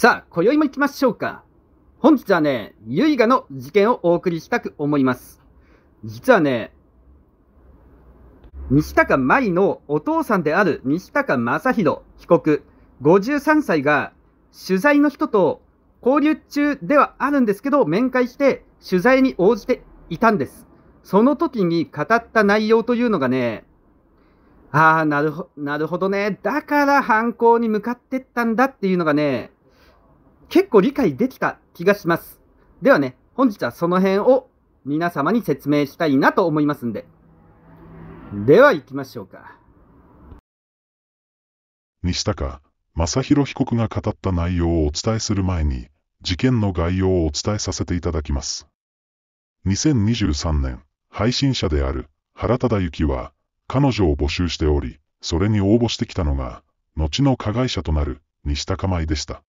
さあ、今宵も行きましょうか。本日はね、唯我の事件をお送りしたく思います。実はね、西高麻のお父さんである西高正宏被告、53歳が、取材の人と交流中ではあるんですけど、面会して取材に応じていたんです。その時に語った内容というのがね、ああ、なるほどね。だから犯行に向かってったんだっていうのがね、結構理解できた気がします。ではね、本日はその辺を皆様に説明したいなと思いますんで。では行きましょうか。西高、正弘被告が語った内容をお伝えする前に、事件の概要をお伝えさせていただきます。2023年、配信者である原忠幸は、彼女を募集しており、それに応募してきたのが、後の加害者となる西高舞でした。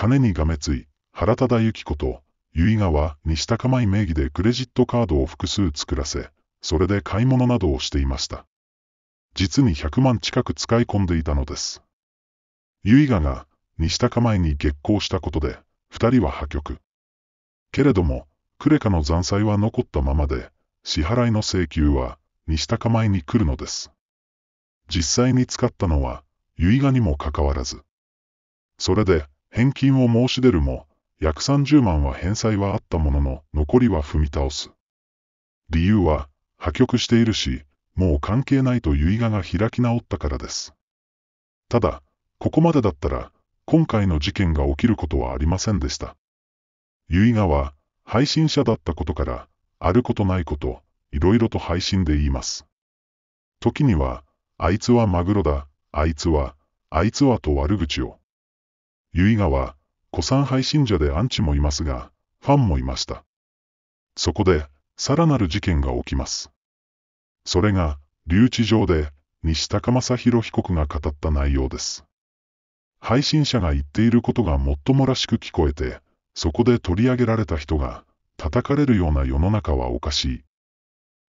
金にがめつい、原忠幸子と、結は、西高舞名義でクレジットカードを複数作らせ、それで買い物などをしていました。実に100万近く使い込んでいたのです。結川が、西高舞に激行したことで、二人は破局。けれども、クレカの残債は残ったままで、支払いの請求は、西高舞に来るのです。実際に使ったのは、結川にもかかわらず。それで、返金を申し出るも、約30万は返済はあったものの、残りは踏み倒す。理由は、破局しているし、もう関係ないと結賀が開き直ったからです。ただ、ここまでだったら、今回の事件が起きることはありませんでした。結賀は、配信者だったことから、あることないこと、いろいろと配信で言います。時には、あいつはマグロだ、あいつは、あいつはと悪口を。ゆいがは、古参配信者でアンチもいますが、ファンもいました。そこで、さらなる事件が起きます。それが、留置場で、西高正宏被告が語った内容です。配信者が言っていることがもっともらしく聞こえて、そこで取り上げられた人が、叩かれるような世の中はおかしい。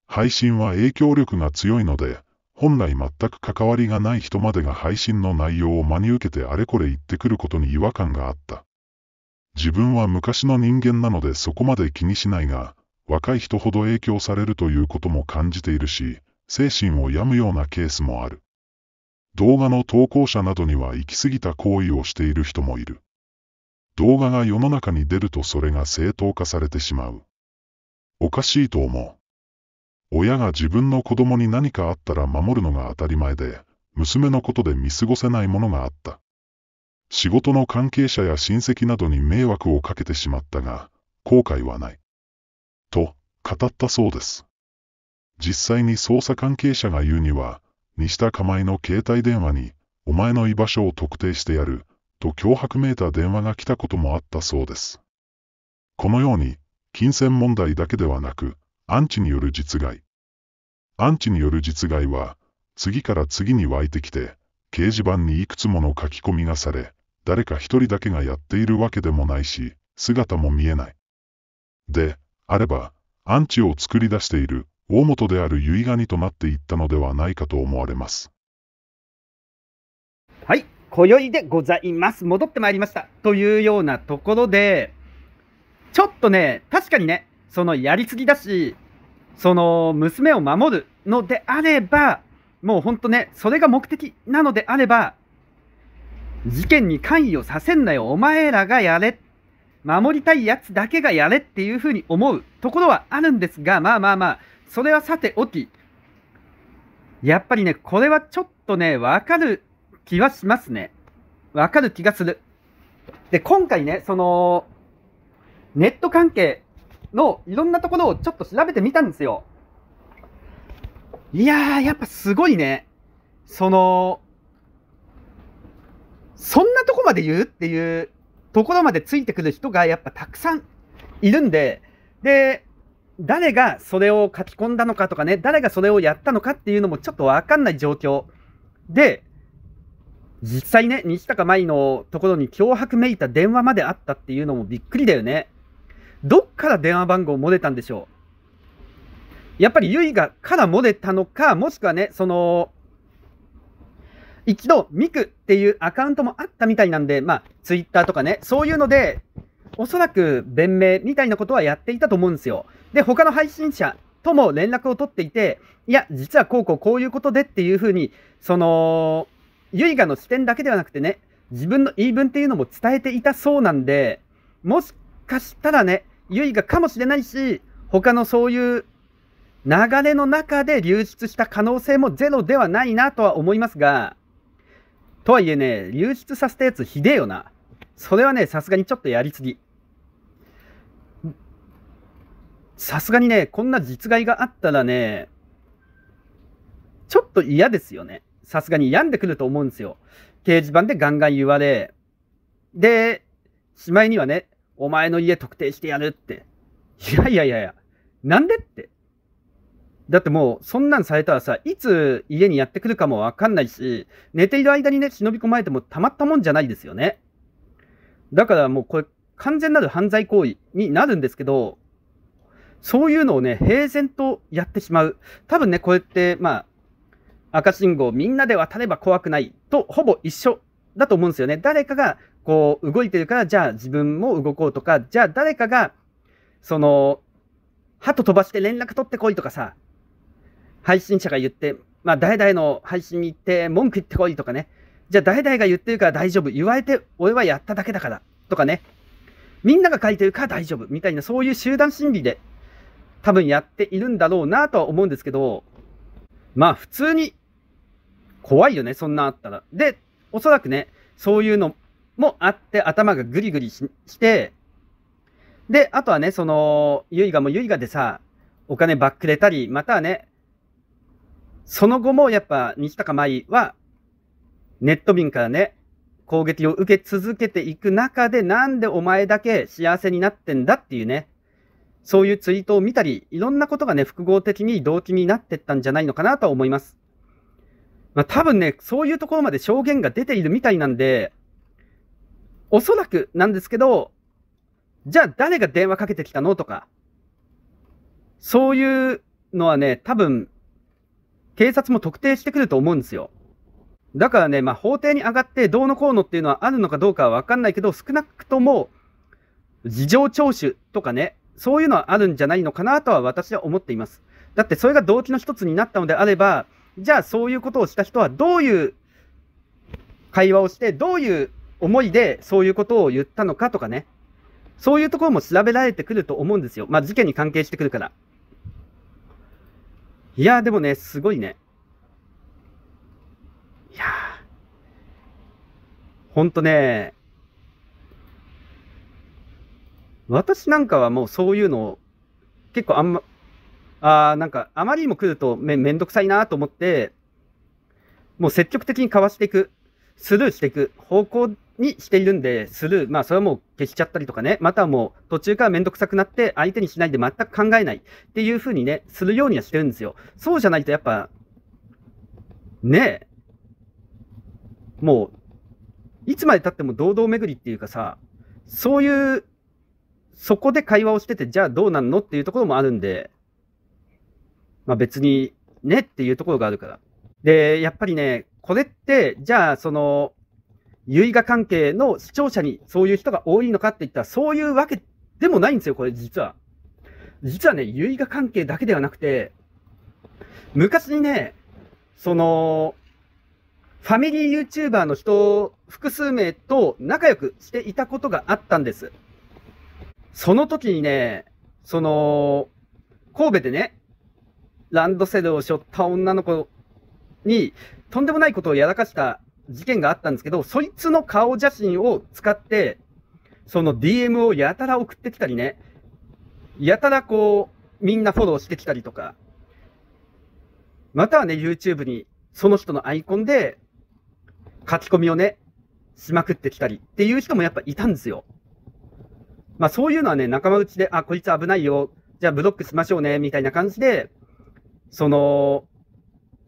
配信は影響力が強いので、本来全く関わりがない人までが配信の内容を真に受けてあれこれ言ってくることに違和感があった。自分は昔の人間なのでそこまで気にしないが、若い人ほど影響されるということも感じているし、精神を病むようなケースもある。動画の投稿者などには行き過ぎた行為をしている人もいる。動画が世の中に出るとそれが正当化されてしまう。おかしいと思う。親が自分の子供に何かあったら守るのが当たり前で、娘のことで見過ごせないものがあった。仕事の関係者や親戚などに迷惑をかけてしまったが、後悔はない。と、語ったそうです。実際に捜査関係者が言うには、西田構えの携帯電話に、お前の居場所を特定してやる、と脅迫めいた電話が来たこともあったそうです。このように、金銭問題だけではなく、アンチによる実害。アンチによる実害は、次から次に湧いてきて、掲示板にいくつもの書き込みがされ、誰か一人だけがやっているわけでもないし、姿も見えない。で、あれば、アンチを作り出している大元である結ガニとなっていったのではないかと思われます。はい、今宵でございます。戻ってまいりました。というようなところで、ちょっとね、確かにね、そのやりすぎだし、その娘を守るのであれば、もう本当ね、それが目的なのであれば、事件に関与させんなよ、お前らがやれ、守りたいやつだけがやれっていうふうに思うところはあるんですが、まあまあまあ、それはさておき、やっぱりね、これはちょっとね、わかる気はしますね。わかる気がする。で、今回ね、その、ネット関係のいろんなところをちょっと調べてみたんですよ。いやー、やっぱすごいね。その、そんなとこまで言うっていうところまでついてくる人がやっぱたくさんいるんで、で、誰がそれを書き込んだのかとかね、誰がそれをやったのかっていうのもちょっとわかんない状況で、実際ね、西高舞のところに脅迫めいた電話まであったっていうのもびっくりだよね。どっから電話番号も出たんでしょうやっぱりゆいがからも出たのか、もしくはね、その、一度、ミクっていうアカウントもあったみたいなんで、まあ、ツイッターとかね、そういうので、おそらく弁明みたいなことはやっていたと思うんですよ。で、他の配信者とも連絡を取っていて、いや、実はこうこうこういうことでっていうふうに、その、ユイがの視点だけではなくてね、自分の言い分っていうのも伝えていたそうなんで、もしかしたらね、唯我かもしれないし、他のそういう流れの中で流出した可能性もゼロではないなとは思いますが、とはいえね、流出させたやつひでえよな。それはね、さすがにちょっとやりすぎ。さすがにね、こんな実害があったらね、ちょっと嫌ですよね。さすがに病んでくると思うんですよ。掲示板でガンガン言われ。で、しまいにはね、お前の家特定してやるって。いやいやいやいや、なんでって。だってもう、そんなんされたらさ、いつ家にやってくるかもわかんないし、寝ている間にね、忍び込まれてもたまったもんじゃないですよね。だからもうこれ、完全なる犯罪行為になるんですけど、そういうのをね、平然とやってしまう。多分ね、こうやって、まあ、赤信号みんなで渡れば怖くないと、ほぼ一緒だと思うんですよね。誰かがこう動いてるからじゃあ自分も動こうとかじゃあ誰かがその鳩飛ばして連絡取ってこいとかさ配信者が言ってまあ誰々の配信に行って文句言ってこいとかねじゃあ誰々が言ってるから大丈夫言われて俺はやっただけだからとかねみんなが書いてるから大丈夫みたいなそういう集団心理で多分やっているんだろうなとは思うんですけどまあ普通に怖いよねそんなあったらでおそらくねそういうのもあって、頭がグリグリして、で、あとはね、その、ゆいがもゆいがでさ、お金ばっくれたり、またはね、その後もやっぱ西高舞は、ネット民からね、攻撃を受け続けていく中で、なんでお前だけ幸せになってんだっていうね、そういうツイートを見たり、いろんなことがね、複合的に動機になってったんじゃないのかなとは思います。まあ、多分ね、そういうところまで証言が出ているみたいなんで、おそらくなんですけど、じゃあ誰が電話かけてきたのとか、そういうのはね、多分、警察も特定してくると思うんですよ。だからね、まあ、法廷に上がってどうのこうのっていうのはあるのかどうかはわかんないけど、少なくとも事情聴取とかね、そういうのはあるんじゃないのかなとは私は思っています。だってそれが動機の一つになったのであれば、じゃあそういうことをした人はどういう会話をして、どういう思いでそういうことを言ったのかとかね、そういうところも調べられてくると思うんですよ。まあ、事件に関係してくるから。いやでもね、すごいね。いやほんとね、私なんかはもうそういうの結構あんま、あなんか、あまりにも来るとめめんどくさいなと思って、もう積極的にかわしていく、スルーしていく方向にしているんで、する、まあ、それはもう消しちゃったりとかね、またはもう途中からめんどくさくなって、相手にしないで全く考えないっていうふうにね、するようにはしてるんですよ。そうじゃないと、やっぱ、ねえ、もう、いつまでたっても堂々巡りっていうかさ、そういう、そこで会話をしてて、じゃあどうなんのっていうところもあるんで、まあ別にねっていうところがあるから。で、やっぱりね、これって、じゃあその、唯我関係の視聴者にそういう人が多いのかって言ったら、そういうわけでもないんですよ、これ実は。実はね、唯我関係だけではなくて、昔にね、その、ファミリー YouTuber の人、複数名と仲良くしていたことがあったんです。その時にね、その、神戸でね、ランドセルを背負った女の子に、とんでもないことをやらかした事件があったんですけど、そいつの顔写真を使って、その DM をやたら送ってきたりね、やたらこう、みんなフォローしてきたりとか、またはね、YouTube にその人のアイコンで書き込みをね、しまくってきたりっていう人もやっぱいたんですよ。まあそういうのはね、仲間内で、あ、こいつ危ないよ、じゃあブロックしましょうね、みたいな感じで、その、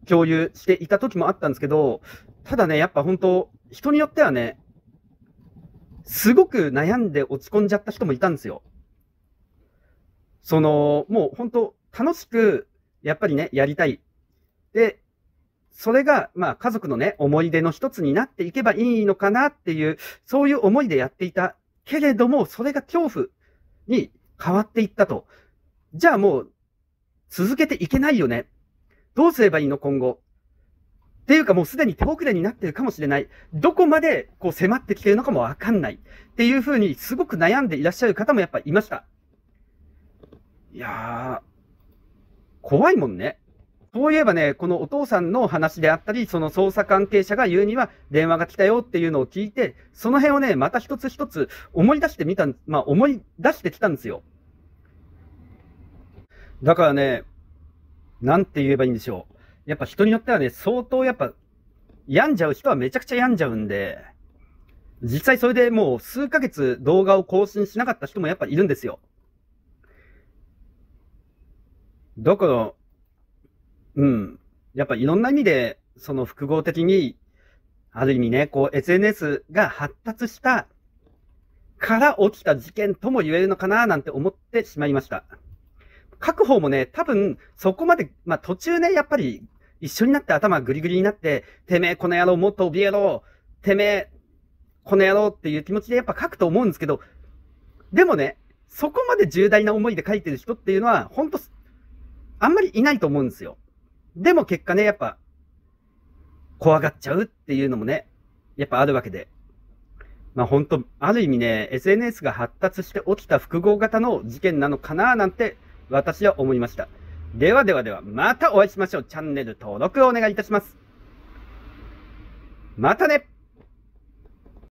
共有していた時もあったんですけど、ただね、やっぱ本当、人によってはね、すごく悩んで落ち込んじゃった人もいたんですよ。その、もう本当、楽しく、やっぱりね、やりたい。で、それが、まあ、家族のね、思い出の一つになっていけばいいのかなっていう、そういう思いでやっていたけれども、それが恐怖に変わっていったと。じゃあもう、続けていけないよね。どうすればいいの、今後。っていうかもうすでに手遅れになってるかもしれない。どこまでこう迫ってきてるのかもわかんない。っていうふうにすごく悩んでいらっしゃる方もやっぱいました。いやー、怖いもんね。そういえばね、このお父さんの話であったり、その捜査関係者が言うには電話が来たよっていうのを聞いて、その辺をね、また一つ一つ思い出してみた、まあ思い出してきたんですよ。だからね、なんて言えばいいんでしょう。やっぱ人によってはね、相当やっぱ、病んじゃう人はめちゃくちゃ病んじゃうんで、実際それでもう数ヶ月動画を更新しなかった人もやっぱいるんですよ。どこの、うん。やっぱいろんな意味で、その複合的に、ある意味ね、こう SNS が発達したから起きた事件とも言えるのかななんて思ってしまいました。各方もね、多分そこまで、まあ途中ね、やっぱり一緒になって頭ぐりぐりになって、てめえこの野郎もっと怯えろてめえこの野郎っていう気持ちでやっぱ書くと思うんですけど、でもね、そこまで重大な思いで書いてる人っていうのは、ほんと、あんまりいないと思うんですよ。でも結果ね、やっぱ、怖がっちゃうっていうのもね、やっぱあるわけで。まあ本当、ある意味ね、SNS が発達して起きた複合型の事件なのかななんて私は思いました。ではではでは、またお会いしましょう。チャンネル登録をお願いいたします。またね